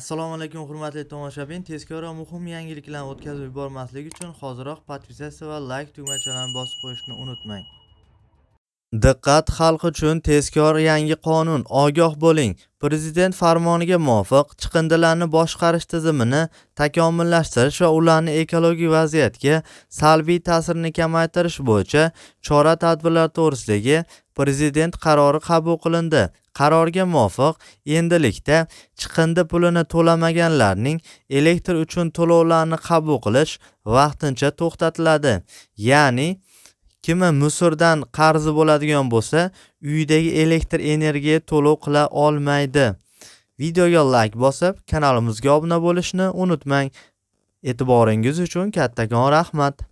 assalomu alaykum hurmatli tomoshabin va muhim yangiliklarni o'tkazib yubormaslik uchun hoziroq podpisatsiya va layk tugmachalarini bosib qo'yishni unutmang Diqqat xalq uchun tezkor yangi qonun. Ogoh bo'ling. Prezident farmoniga muvofiq chiqindilarni boshqarish tizimini takomillashtirish va ularni ekologik vaziyatga salbiy ta'sirini kamaytirish bo'yicha chora-tadbirlar to'g'risidagi prezident qarori qabul qilindi. Qarorga muvofiq, endilikda chiqindi pulini to'lamaganlarning elektr uchun to'lovlarni qabul qilish vaqtincha to'xtatiladi. Ya'ni kimi Misrdan qarzi bo'ladigan bo'lsa, uyidagi elektr energiya to'lov qila olmaydi. Videoga like bosib, kanalimizga obuna bo'lishni unutmang. E'tiboringiz uchun kattakon rahmat.